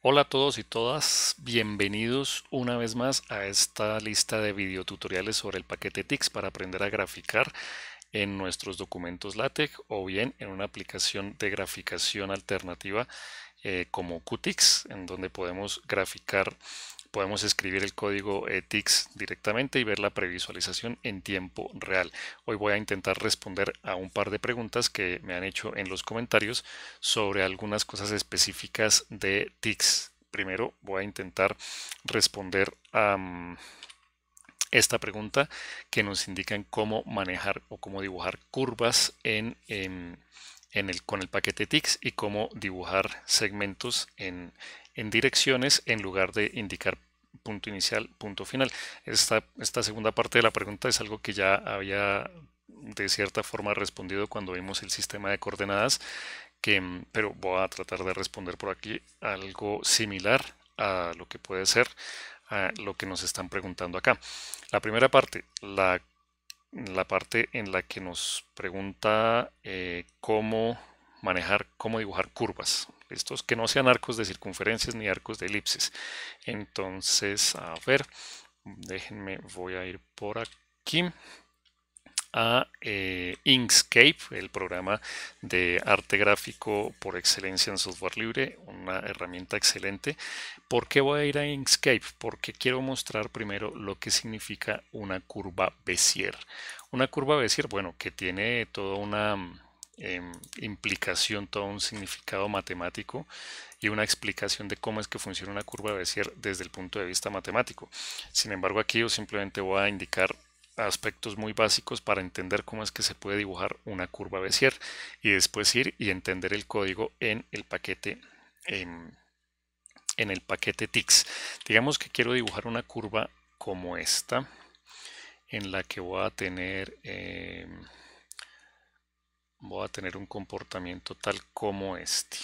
Hola a todos y todas, bienvenidos una vez más a esta lista de videotutoriales sobre el paquete TICS para aprender a graficar en nuestros documentos LaTeX o bien en una aplicación de graficación alternativa eh, como QTIX, en donde podemos graficar podemos escribir el código ETICS directamente y ver la previsualización en tiempo real. Hoy voy a intentar responder a un par de preguntas que me han hecho en los comentarios sobre algunas cosas específicas de TICS. Primero voy a intentar responder a... Mm, esta pregunta que nos indican cómo manejar o cómo dibujar curvas en, el, con el paquete TICS y cómo dibujar segmentos en, en direcciones en lugar de indicar punto inicial, punto final. Esta, esta segunda parte de la pregunta es algo que ya había de cierta forma respondido cuando vimos el sistema de coordenadas, que, pero voy a tratar de responder por aquí algo similar a lo que puede ser a lo que nos están preguntando acá. La primera parte, la, la parte en la que nos pregunta eh, cómo manejar, cómo dibujar curvas estos que no sean arcos de circunferencias ni arcos de elipses. Entonces, a ver, déjenme, voy a ir por aquí a eh, Inkscape, el programa de arte gráfico por excelencia en software libre, una herramienta excelente. ¿Por qué voy a ir a Inkscape? Porque quiero mostrar primero lo que significa una curva Bézier. Una curva Bézier, bueno, que tiene toda una Em, implicación, todo un significado matemático y una explicación de cómo es que funciona una curva de Bézier desde el punto de vista matemático. Sin embargo, aquí yo simplemente voy a indicar aspectos muy básicos para entender cómo es que se puede dibujar una curva Bézier y después ir y entender el código en el paquete en, el paquete TICS. Digamos que quiero dibujar una curva como esta en la que voy a tener em, voy a tener un comportamiento tal como este.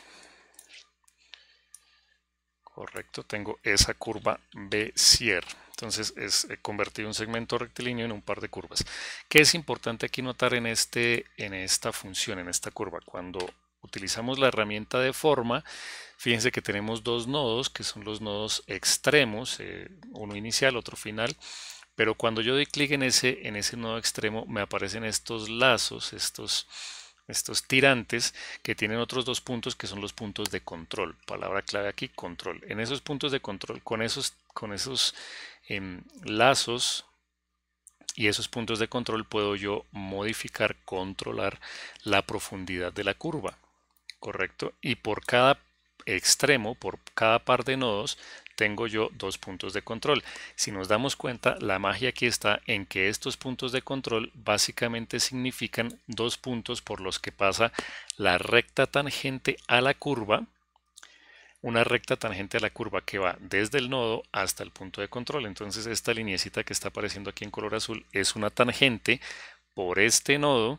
Correcto, tengo esa curva B cierre. Entonces es he eh, un segmento rectilíneo en un par de curvas. ¿Qué es importante aquí notar en, este, en esta función, en esta curva? Cuando utilizamos la herramienta de forma, fíjense que tenemos dos nodos, que son los nodos extremos, eh, uno inicial, otro final, pero cuando yo doy clic en ese, en ese nodo extremo me aparecen estos lazos, estos estos tirantes que tienen otros dos puntos que son los puntos de control. Palabra clave aquí, control. En esos puntos de control, con esos, con esos em, lazos y esos puntos de control puedo yo modificar, controlar la profundidad de la curva. ¿Correcto? Y por cada extremo, por cada par de nodos, tengo yo dos puntos de control. Si nos damos cuenta, la magia aquí está en que estos puntos de control básicamente significan dos puntos por los que pasa la recta tangente a la curva, una recta tangente a la curva que va desde el nodo hasta el punto de control. Entonces esta linecita que está apareciendo aquí en color azul es una tangente por este nodo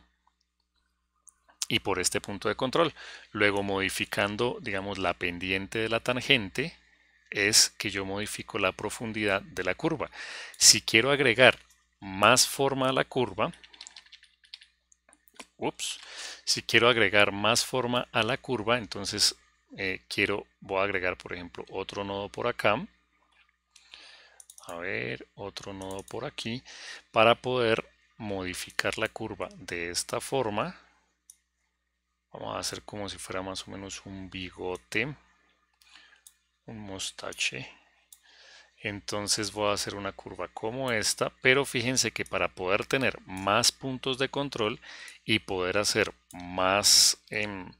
y por este punto de control. Luego modificando, digamos, la pendiente de la tangente, es que yo modifico la profundidad de la curva. Si quiero agregar más forma a la curva, ups, si quiero agregar más forma a la curva, entonces eh, quiero, voy a agregar por ejemplo otro nodo por acá, a ver, otro nodo por aquí, para poder modificar la curva de esta forma. Vamos a hacer como si fuera más o menos un bigote un mostache. Entonces voy a hacer una curva como esta, pero fíjense que para poder tener más puntos de control y poder hacer más em,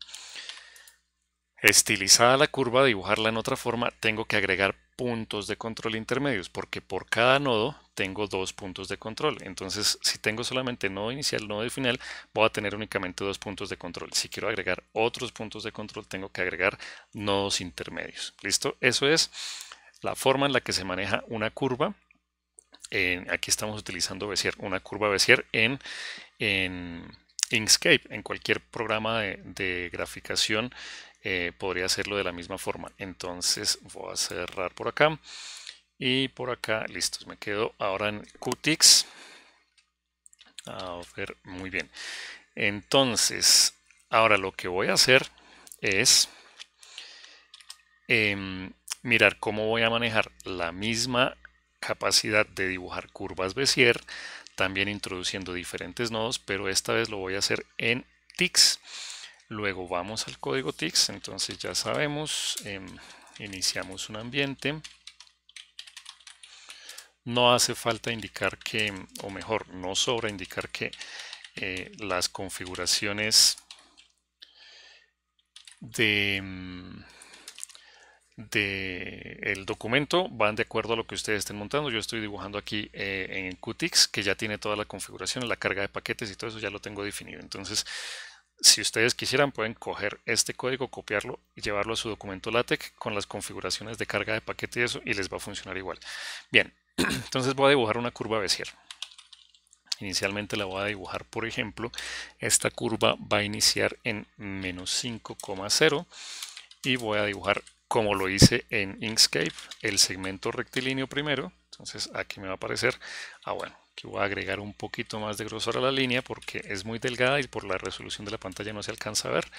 estilizada la curva, dibujarla en otra forma, tengo que agregar puntos de control intermedios, porque por cada nodo tengo dos puntos de control. Entonces, si tengo solamente nodo inicial, nodo final, voy a tener únicamente dos puntos de control. Si quiero agregar otros puntos de control, tengo que agregar nodos intermedios. ¿Listo? Eso es la forma en la que se maneja una curva. aquí estamos utilizando una curva Bezier en, en Inkscape, en cualquier programa de graficación eh, podría hacerlo de la misma forma. Entonces voy a cerrar por acá y por acá, listos, me quedo ahora en Qtix. A ver, muy bien. Entonces, ahora lo que voy a hacer es em, mirar cómo voy a manejar la misma capacidad de dibujar curvas Bézier, también introduciendo diferentes nodos, pero esta vez lo voy a hacer en TICS. Luego vamos al código TICS, entonces ya sabemos, em, iniciamos un ambiente. No hace falta indicar que, o mejor, no sobra indicar que eh, las configuraciones em, de, el documento van de acuerdo a lo que ustedes estén montando. Yo estoy dibujando aquí eh, en Qtix que ya tiene toda la configuración, la carga de paquetes y todo eso ya lo tengo definido. Entonces si ustedes quisieran, pueden coger este código, copiarlo y llevarlo a su documento LaTeX con las configuraciones de carga de paquete y eso, y les va a funcionar igual. Bien, entonces voy a dibujar una curva Bézier. Inicialmente la voy a dibujar, por ejemplo, esta curva va a iniciar en menos 5,0 y voy a dibujar como lo hice en Inkscape, el segmento rectilíneo primero. Entonces aquí me va a aparecer, ah bueno, que voy a agregar un poquito más de grosor a la línea porque es muy delgada y por la resolución de la pantalla no se alcanza a ver.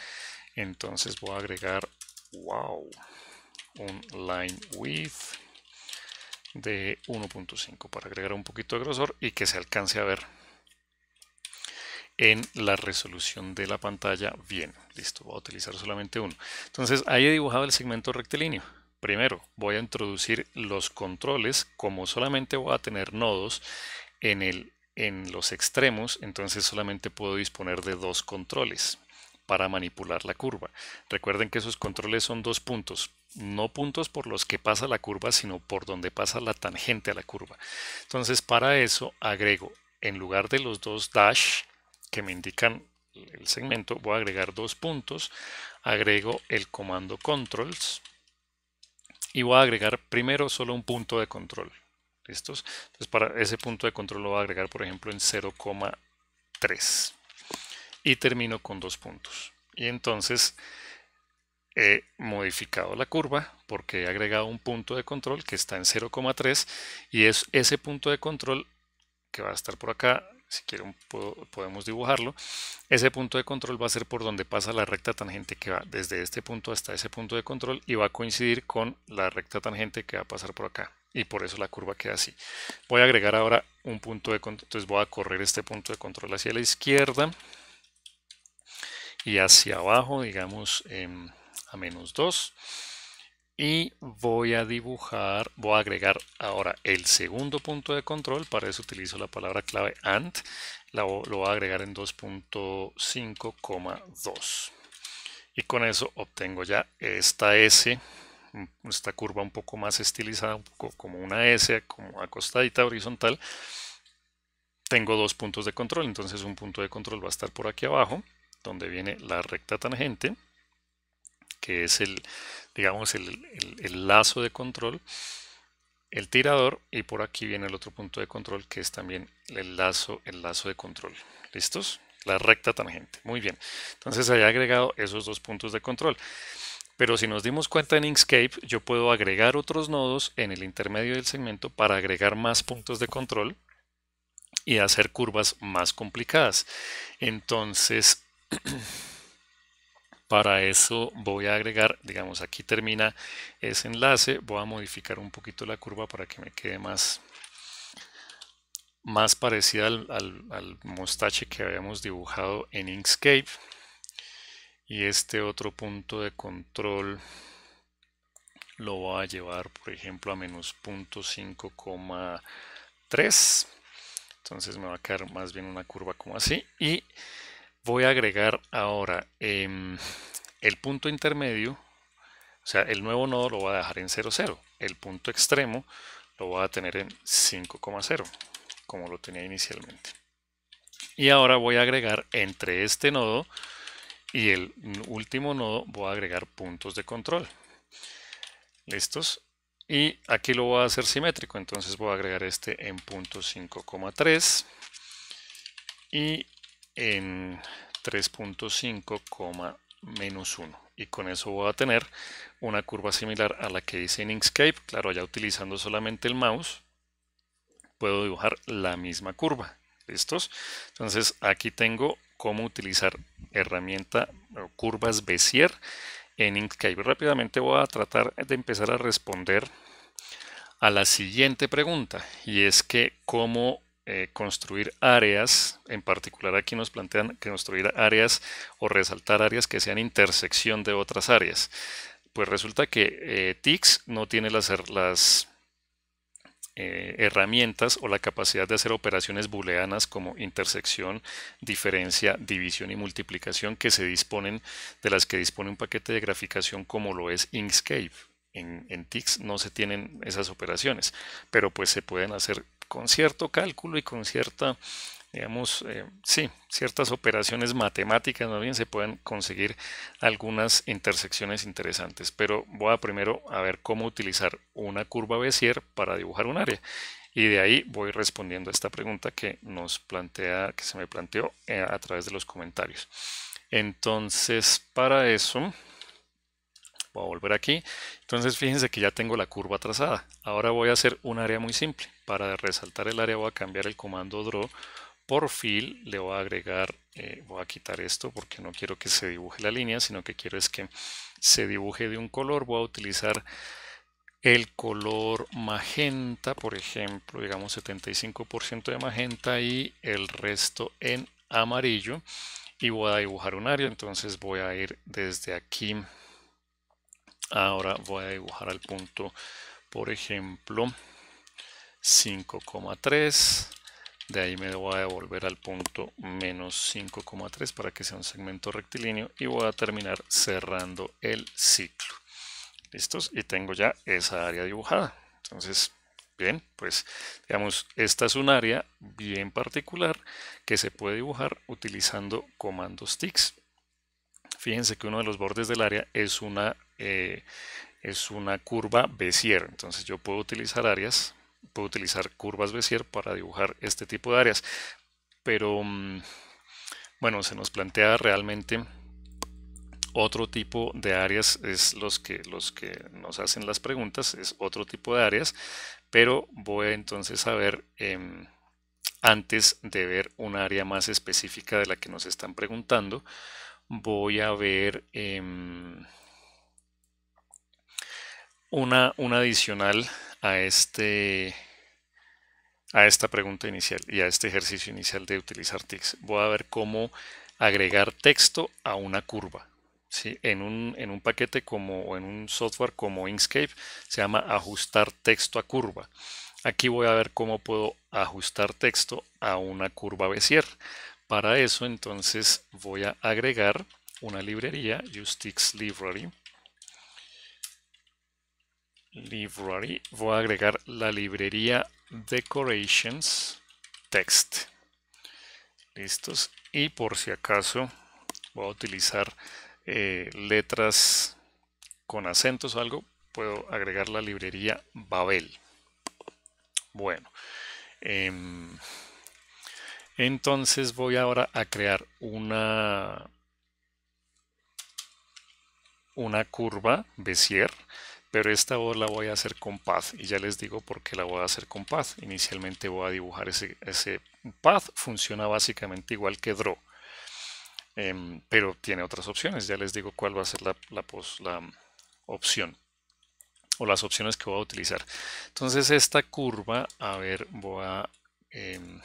Entonces voy a agregar, wow, un line width de 1.5 para agregar un poquito de grosor y que se alcance a ver en la resolución de la pantalla bien. Listo, voy a utilizar solamente uno. Entonces ahí he dibujado el segmento rectilíneo. Primero voy a introducir los controles como solamente voy a tener nodos en, los extremos, entonces solamente puedo disponer de dos controles para manipular la curva. Recuerden que esos controles son dos puntos, no puntos por los que pasa la curva, sino por donde pasa la tangente a la curva. Entonces para eso agrego, en lugar de los dos dash que me indican el segmento, voy a agregar dos puntos, agrego el comando controls y voy a agregar primero solo un punto de control. ¿Listos? Entonces para ese punto de control lo voy a agregar, por ejemplo, en 0,3. Y termino con dos puntos. Y entonces he modificado la curva porque he agregado un punto de control que está en 0,3 y es ese punto de control que va a estar por acá, si quieren podemos dibujarlo, ese punto de control va a ser por donde pasa la recta tangente que va desde este punto hasta ese punto de control y va a coincidir con la recta tangente que va a pasar por acá y por eso la curva queda así. Voy a agregar ahora un punto de control, entonces voy a correr este punto de control hacia la izquierda y hacia abajo, digamos em, a menos 2. Y voy a dibujar, voy a agregar ahora el segundo punto de control, para eso utilizo la palabra clave AND, lo voy a agregar en 2.5,2. Y con eso obtengo ya esta S Mm, esta curva un poco más estilizada, un poco como una S, como acostadita horizontal, tengo dos puntos de control. Entonces un punto de control va a estar por aquí abajo, donde viene la recta tangente, que es el, digamos, el, lazo de control, el tirador, y por aquí viene el otro punto de control, que es también el lazo, el lazo de control. ¿Listos? La recta tangente. Muy bien. Entonces haya agregado esos dos puntos de control. Pero si nos dimos cuenta en Inkscape, yo puedo agregar otros nodos en el intermedio del segmento para agregar más puntos de control y hacer curvas más complicadas. Entonces, para eso voy a agregar, digamos, aquí termina ese enlace. Voy a modificar un poquito la curva para que me quede más, más parecida al, al mostache que habíamos dibujado en Inkscape y este otro punto de control lo va a llevar por ejemplo a menos 0.5,3 entonces me va a quedar más bien una curva como así y voy a agregar ahora em, el punto intermedio o sea el nuevo nodo lo voy a dejar en 0,0 el punto extremo lo voy a tener en 5,0 como lo tenía inicialmente y ahora voy a agregar entre este nodo y el último nodo voy a agregar puntos de control. Listos. Y aquí lo voy a hacer simétrico, entonces voy a agregar este en punto 5,3 y en 3.5, menos 1. Y con eso voy a tener una curva similar a la que hice en Inkscape. Claro, ya utilizando solamente el mouse, puedo dibujar la misma curva. ¿Listos? Entonces aquí tengo cómo utilizar herramienta o eh, curvas Bezier en Inkscape. Rápidamente voy a tratar de empezar a responder a la siguiente pregunta y es que cómo eh, construir áreas, en particular aquí nos plantean construir áreas o resaltar áreas que sean intersección de otras áreas. Pues resulta que eh, TICS no tiene las, las eh, herramientas o la capacidad de hacer operaciones booleanas como intersección, diferencia, división y multiplicación que se disponen de las que dispone un paquete de graficación como lo es Inkscape. En, en TICS no se tienen esas operaciones, pero pues se pueden hacer con cierto cálculo y con cierta digamos, eh, sí, ciertas operaciones matemáticas, más bien se pueden conseguir algunas intersecciones interesantes. Pero voy a primero a ver cómo utilizar una curva Bézier para dibujar un área. Y de ahí voy respondiendo a esta pregunta que nos plantea, que se me planteó eh, a través de los comentarios. Entonces, para eso, voy a volver aquí. Entonces, fíjense que ya tengo la curva trazada. Ahora voy a hacer un área muy simple. Para resaltar el área voy a cambiar el comando draw por le voy a agregar, eh, voy a quitar esto porque no quiero que se dibuje la línea, sino que quiero es que se dibuje de un color. Voy a utilizar el color magenta, por ejemplo, digamos 75% de magenta y el resto en amarillo. Y voy a dibujar un área, entonces voy a ir desde aquí. Ahora voy a dibujar al punto, por ejemplo, 5,3 de ahí me voy a devolver al punto menos 5,3 para que sea un segmento rectilíneo y voy a terminar cerrando el ciclo. ¿Listos? Y tengo ya esa área dibujada. Entonces, bien, pues digamos, esta es un área bien particular que se puede dibujar utilizando comandos TICS. Fíjense que uno de los bordes del área es una, eh, es una curva Bézier. Entonces yo puedo utilizar áreas puedo utilizar curvas Bézier para dibujar este tipo de áreas. Pero mm, bueno, se nos plantea realmente otro tipo de áreas, es los que, los que nos hacen las preguntas, es otro tipo de áreas, pero voy entonces a ver em, antes de ver un área más específica de la que nos están preguntando, voy a ver... Em, una, adicional a, este, a esta pregunta inicial y a este ejercicio inicial de utilizar TICS. Voy a ver cómo agregar texto a una curva. ¿sí? En, un, en un paquete como, o en un software como Inkscape se llama ajustar texto a curva. Aquí voy a ver cómo puedo ajustar texto a una curva Bézier. Para eso entonces voy a agregar una librería, JustTix Library, library, voy a agregar la librería decorations text. Listos. Y por si acaso voy a utilizar eh, letras con acentos o algo, puedo agregar la librería Babel. Bueno. Em, entonces voy ahora a crear una, una curva Bezier pero esta voz la voy a hacer con path y ya les digo por qué la voy a hacer con path. Inicialmente voy a dibujar ese, ese path, funciona básicamente igual que draw, em, pero tiene otras opciones, ya les digo cuál va a ser la, la, opción o las opciones que voy a utilizar. Entonces esta curva, a ver, voy a em,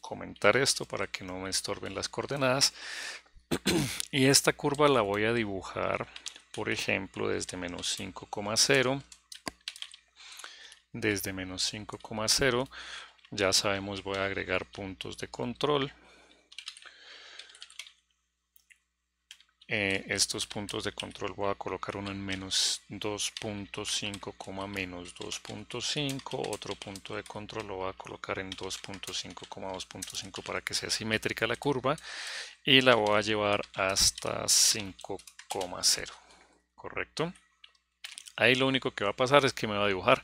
comentar esto para que no me estorben las coordenadas y esta curva la voy a dibujar por ejemplo, desde menos 5,0. Desde menos 5,0 ya sabemos voy a agregar puntos de control. Eh, estos puntos de control voy a colocar uno en menos 2.5, menos 2.5, otro punto de control lo voy a colocar en 2.5, 2.5 para que sea simétrica la curva y la voy a llevar hasta 5,0. ¿correcto? Ahí lo único que va a pasar es que me va a dibujar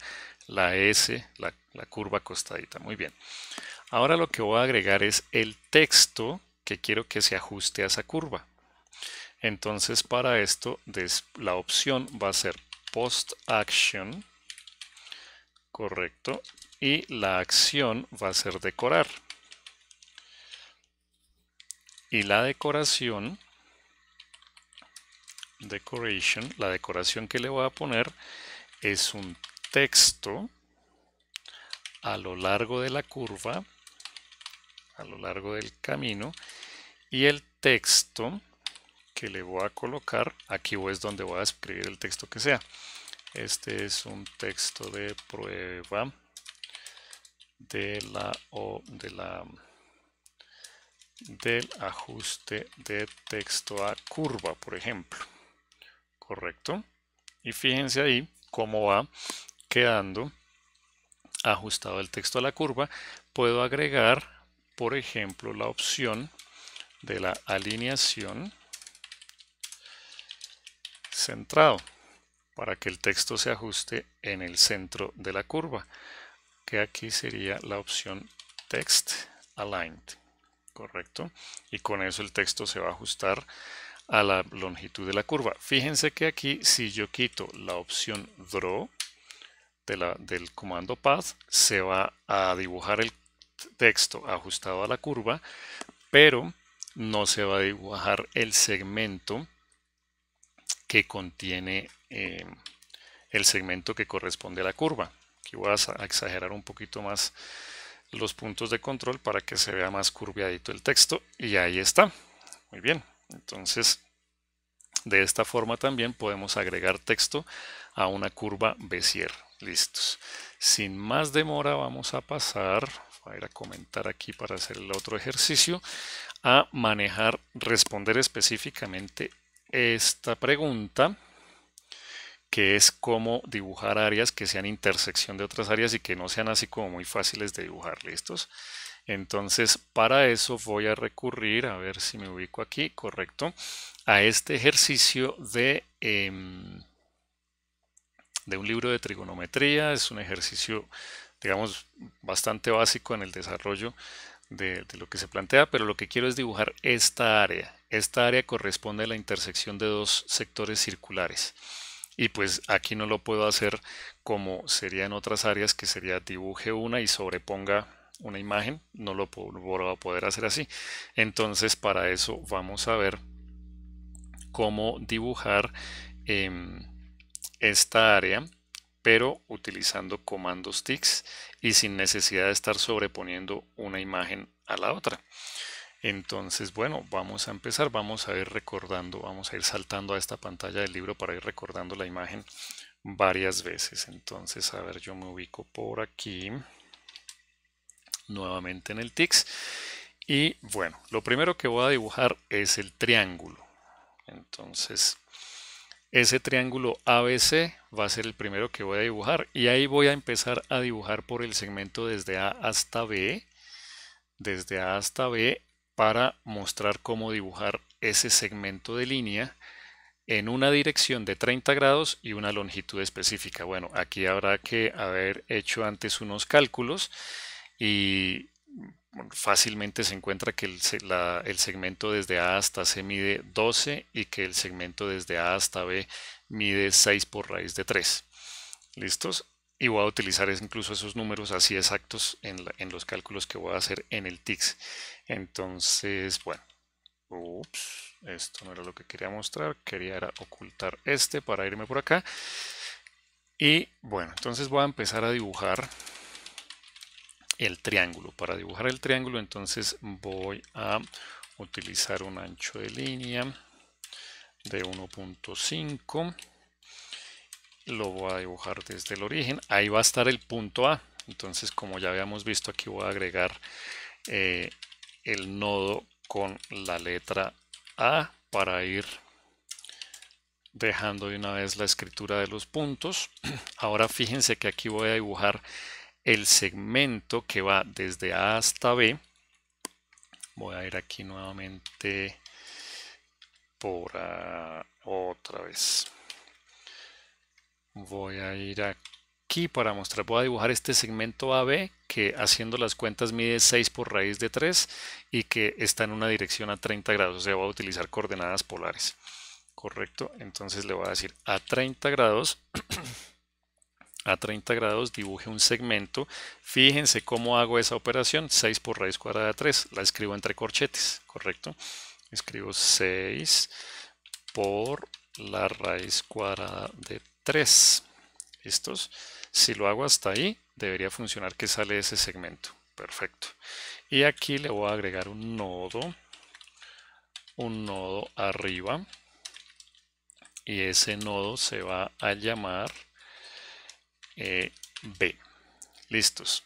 la S, la, curva costadita. Muy bien. Ahora lo que voy a agregar es el texto que quiero que se ajuste a esa curva. Entonces para esto la opción va a ser post action, correcto, y la acción va a ser decorar. Y la decoración decoration, la decoración que le voy a poner es un texto a lo largo de la curva, a lo largo del camino, y el texto que le voy a colocar, aquí es donde voy a escribir el texto que sea. Este es un texto de prueba de la, o, de la del ajuste de texto a curva, por ejemplo. ¿correcto? Y fíjense ahí cómo va quedando ajustado el texto a la curva. Puedo agregar, por ejemplo, la opción de la alineación centrado para que el texto se ajuste en el centro de la curva, que aquí sería la opción text aligned, ¿correcto? Y con eso el texto se va a ajustar a la longitud de la curva. Fíjense que aquí si yo quito la opción draw del comando path, se va a dibujar el texto ajustado a la curva, pero no se va a dibujar el segmento que contiene eh, el segmento que corresponde a la curva. Aquí voy a exagerar un poquito más los puntos de control para que se vea más curviadito el texto y ahí está. Muy bien. Entonces, de esta forma también podemos agregar texto a una curva Bézier. Listos. Sin más demora vamos a pasar, voy a ir a comentar aquí para hacer el otro ejercicio, a manejar, responder específicamente esta pregunta que es cómo dibujar áreas que sean intersección de otras áreas y que no sean así como muy fáciles de dibujar. ¿Listos? Entonces, para eso voy a recurrir, a ver si me ubico aquí, correcto, a este ejercicio de, em, de un libro de trigonometría. Es un ejercicio, digamos, bastante básico en el desarrollo de, de, lo que se plantea, pero lo que quiero es dibujar esta área. Esta área corresponde a la intersección de dos sectores circulares. Y pues aquí no lo puedo hacer como sería en otras áreas, que sería dibuje una y sobreponga una imagen, no lo va a poder hacer así. Entonces para eso vamos a ver cómo dibujar em, esta área pero utilizando comandos TICS y sin necesidad de estar sobreponiendo una imagen a la otra. Entonces, bueno, vamos a empezar, vamos a ir recordando, vamos a ir saltando a esta pantalla del libro para ir recordando la imagen varias veces. Entonces, a ver, yo me ubico por aquí nuevamente en el TIX. Y bueno, lo primero que voy a dibujar es el triángulo. Entonces, ese triángulo ABC va a ser el primero que voy a dibujar. Y ahí voy a empezar a dibujar por el segmento desde A hasta B. Desde A hasta B para mostrar cómo dibujar ese segmento de línea en una dirección de 30 grados y una longitud específica. Bueno, aquí habrá que haber hecho antes unos cálculos y fácilmente se encuentra que el, segmento desde A hasta C mide 12 y que el segmento desde A hasta B mide 6 por raíz de 3. ¿Listos? Y voy a utilizar incluso esos números así exactos en, en los cálculos que voy a hacer en el TICS. Entonces, bueno, esto no era lo que quería mostrar, quería era ocultar este para irme por acá. Y bueno, entonces voy a empezar a dibujar el triángulo. Para dibujar el triángulo entonces voy a utilizar un ancho de línea de 1.5 lo voy a dibujar desde el origen ahí va a estar el punto A entonces como ya habíamos visto aquí voy a agregar eh, el nodo con la letra A para ir dejando de una vez la escritura de los puntos ahora fíjense que aquí voy a dibujar el segmento que va desde A hasta B. Voy a ir aquí nuevamente por otra vez. Voy a ir aquí para mostrar, voy a dibujar este segmento AB que haciendo las cuentas mide 6 por raíz de 3 y que está en una dirección a 30 grados, o sea, voy a utilizar coordenadas polares. Correcto, entonces le voy a decir a 30 grados a 30 grados dibuje un segmento. Fíjense cómo hago esa operación. 6 por raíz cuadrada de 3. La escribo entre corchetes, ¿correcto? Escribo 6 por la raíz cuadrada de 3. estos Si lo hago hasta ahí, debería funcionar que sale ese segmento. Perfecto. Y aquí le voy a agregar un nodo. Un nodo arriba. Y ese nodo se va a llamar eh, B. Listos.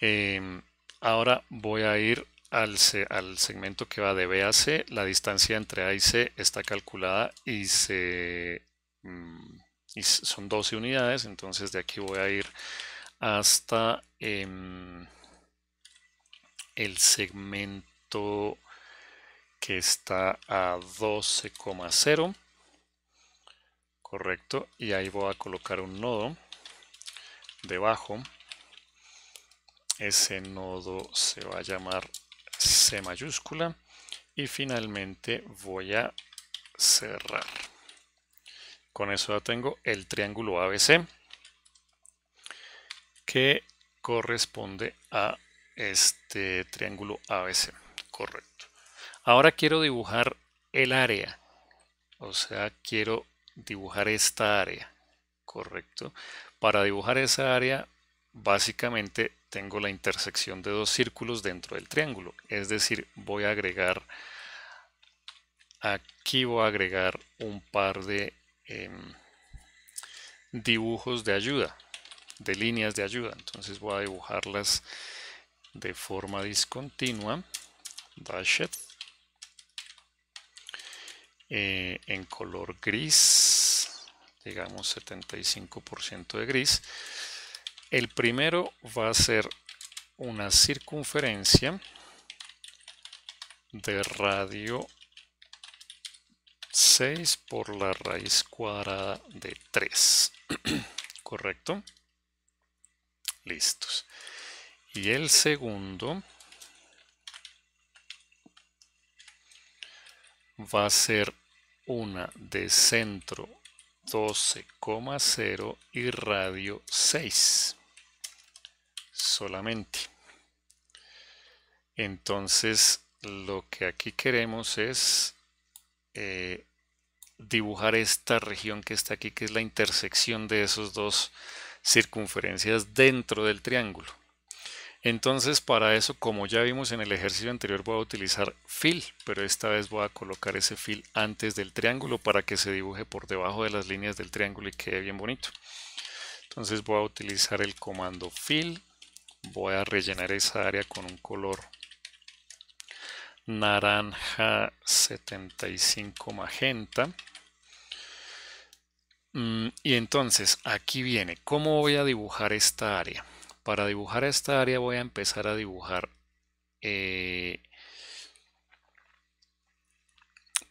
Em, ahora voy a ir al, al, segmento que va de B a C. La distancia entre A y C está calculada y, mm, son 12 unidades. Entonces de aquí voy a ir hasta em, el segmento que está a 12,0 correcto y ahí voy a colocar un nodo debajo, ese nodo se va a llamar C mayúscula y finalmente voy a cerrar. Con eso ya tengo el triángulo ABC que corresponde a este triángulo ABC. Correcto. Ahora quiero dibujar el área. O sea, quiero dibujar esta área. Correcto. Para dibujar esa área, básicamente tengo la intersección de dos círculos dentro del triángulo. Es decir, voy a agregar, aquí voy a agregar un par de em, dibujos de ayuda, de líneas de ayuda. Entonces voy a dibujarlas de forma discontinua, dashed, eh, en color gris digamos 75% de gris. El primero va a ser una circunferencia de radio 6 por la raíz cuadrada de 3. ¿Correcto? Listos. Y el segundo va a ser una de centro 12,0 y radio 6 solamente. Entonces lo que aquí queremos es eh, dibujar esta región que está aquí, que es la intersección de esos dos circunferencias dentro del triángulo. Entonces para eso, como ya vimos en el ejercicio anterior, voy a utilizar fill, pero esta vez voy a colocar ese fill antes del triángulo para que se dibuje por debajo de las líneas del triángulo y quede bien bonito. Entonces voy a utilizar el comando fill, voy a rellenar esa área con un color naranja 75 magenta. Mm, y entonces aquí viene, ¿cómo voy a dibujar esta área? Para dibujar esta área voy a empezar a dibujar eh,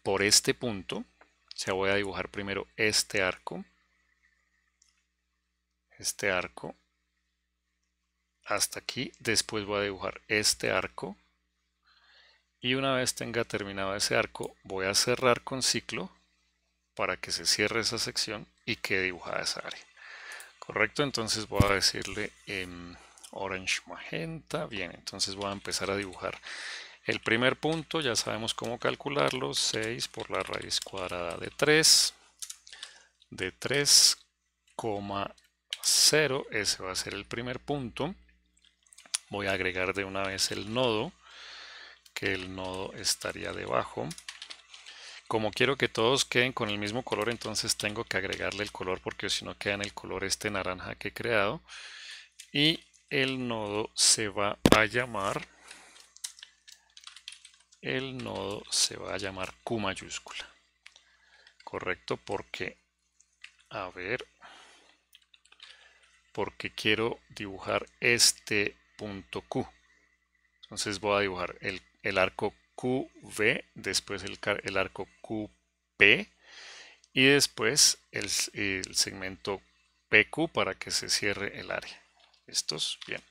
por este punto. O sea, voy a dibujar primero este arco. Este arco. Hasta aquí. Después voy a dibujar este arco. Y una vez tenga terminado ese arco, voy a cerrar con ciclo para que se cierre esa sección y quede dibujada esa área. Correcto, entonces voy a decirle en em, orange magenta. Bien, entonces voy a empezar a dibujar el primer punto. Ya sabemos cómo calcularlo. 6 por la raíz cuadrada de 3. De 3,0. Ese va a ser el primer punto. Voy a agregar de una vez el nodo, que el nodo estaría debajo como quiero que todos queden con el mismo color, entonces tengo que agregarle el color porque si no queda en el color este naranja que he creado. Y el nodo se va a llamar, el nodo se va a llamar Q mayúscula. Correcto, porque, a ver, porque quiero dibujar este punto Q. Entonces voy a dibujar el, el arco QV, después el, arco QP y después el, segmento PQ para que se cierre el área. Estos Bien.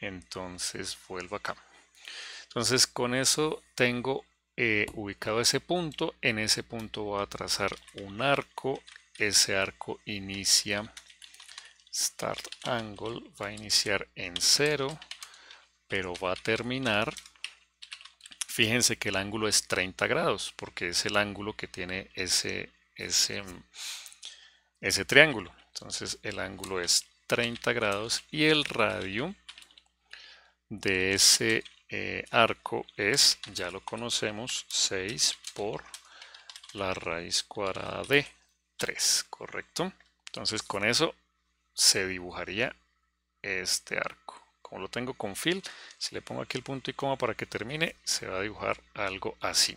Entonces vuelvo acá. Entonces con eso tengo eh, ubicado ese punto. En ese punto voy a trazar un arco. Ese arco inicia start angle. Va a iniciar en 0, pero va a terminar Fíjense que el ángulo es 30 grados, porque es el ángulo que tiene ese, ese mm, triángulo. Entonces el ángulo es 30 grados y el radio de ese eh, arco es, ya lo conocemos, 6 por la raíz cuadrada de 3, ¿correcto? Entonces con eso se dibujaría este arco como lo tengo con fill, si le pongo aquí el punto y coma para que termine, se va a dibujar algo así.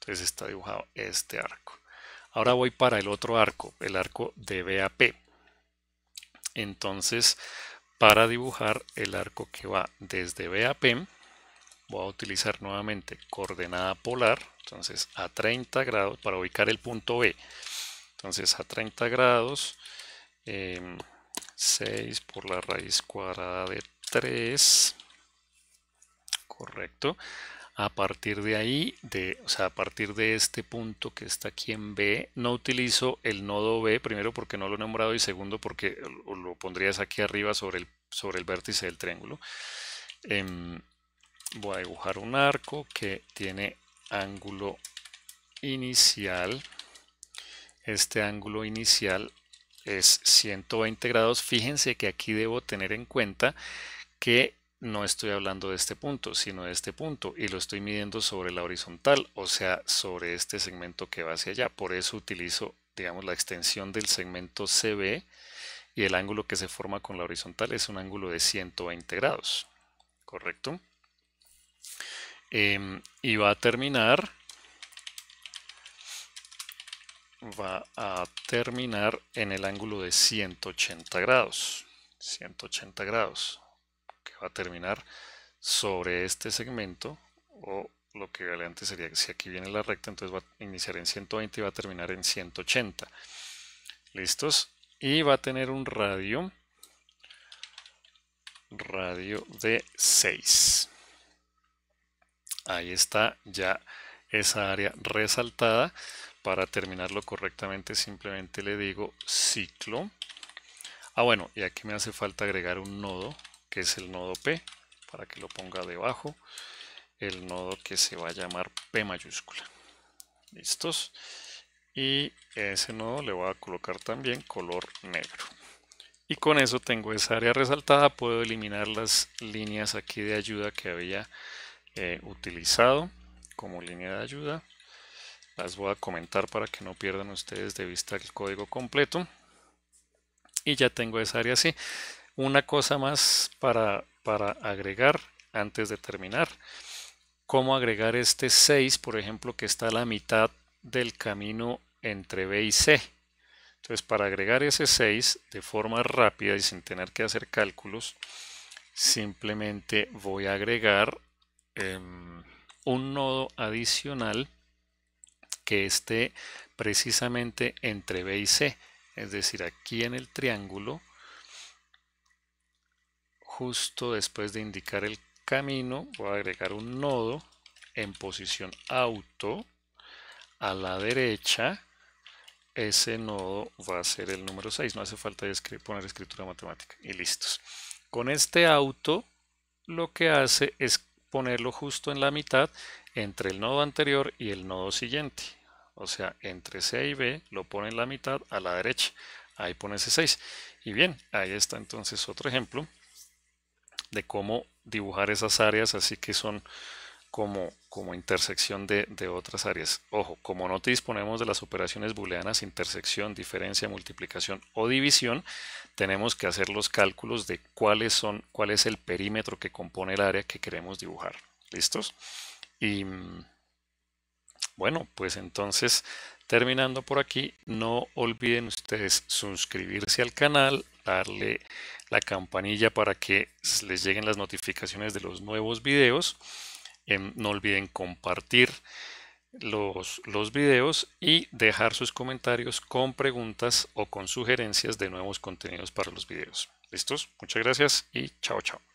Entonces está dibujado este arco. Ahora voy para el otro arco, el arco de BAP. Entonces, para dibujar el arco que va desde BAP, voy a utilizar nuevamente coordenada polar, entonces a 30 grados, para ubicar el punto B. Entonces a 30 grados, 6 em, por la raíz cuadrada de 3. Correcto. A partir de ahí, de, o sea, a partir de este punto que está aquí en B, no utilizo el nodo B, primero porque no lo he nombrado y segundo porque lo, pondrías aquí arriba sobre el, sobre el vértice del triángulo. Em, voy a dibujar un arco que tiene ángulo inicial. Este ángulo inicial es 120 grados. Fíjense que aquí debo tener en cuenta que no estoy hablando de este punto, sino de este punto, y lo estoy midiendo sobre la horizontal, o sea, sobre este segmento que va hacia allá. Por eso utilizo, digamos, la extensión del segmento CB y el ángulo que se forma con la horizontal es un ángulo de 120 grados, ¿correcto? Em, y va a terminar, va a terminar en el ángulo de 180 grados, 180 grados, va a terminar sobre este segmento o lo que antes sería que si aquí viene la recta, entonces va a iniciar en 120 y va a terminar en 180. ¿Listos? Y va a tener un radio, radio de 6. Ahí está ya esa área resaltada. Para terminarlo correctamente simplemente le digo ciclo. Ah bueno, y aquí me hace falta agregar un nodo que es el nodo P, para que lo ponga debajo, el nodo que se va a llamar P mayúscula. ¿Listos? Y ese nodo le voy a colocar también color negro. Y con eso tengo esa área resaltada, puedo eliminar las líneas aquí de ayuda que había eh, utilizado como línea de ayuda. Las voy a comentar para que no pierdan ustedes de vista el código completo. Y ya tengo esa área así. Una cosa más para, agregar antes de terminar. ¿Cómo agregar este 6, por ejemplo, que está a la mitad del camino entre B y C? Entonces, para agregar ese 6 de forma rápida y sin tener que hacer cálculos, simplemente voy a agregar em, un nodo adicional que esté precisamente entre B y C. Es decir, aquí en el triángulo justo después de indicar el camino voy a agregar un nodo en posición auto a la derecha ese nodo va a ser el número 6 no hace falta poner escritura matemática y listos con este auto lo que hace es ponerlo justo en la mitad entre el nodo anterior y el nodo siguiente o sea entre C y B lo pone en la mitad a la derecha ahí pone ese 6 y bien ahí está entonces otro ejemplo de cómo dibujar esas áreas, así que son como, como intersección de, de, otras áreas. Ojo, como no te disponemos de las operaciones booleanas, intersección, diferencia, multiplicación o división, tenemos que hacer los cálculos de cuáles son, cuál es el perímetro que compone el área que queremos dibujar. ¿Listos? Y bueno, pues entonces terminando por aquí, no olviden ustedes suscribirse al canal, darle la campanilla para que les lleguen las notificaciones de los nuevos videos. Em, no olviden compartir los, los videos y dejar sus comentarios con preguntas o con sugerencias de nuevos contenidos para los videos. ¿Listos? Muchas gracias y chao, chao.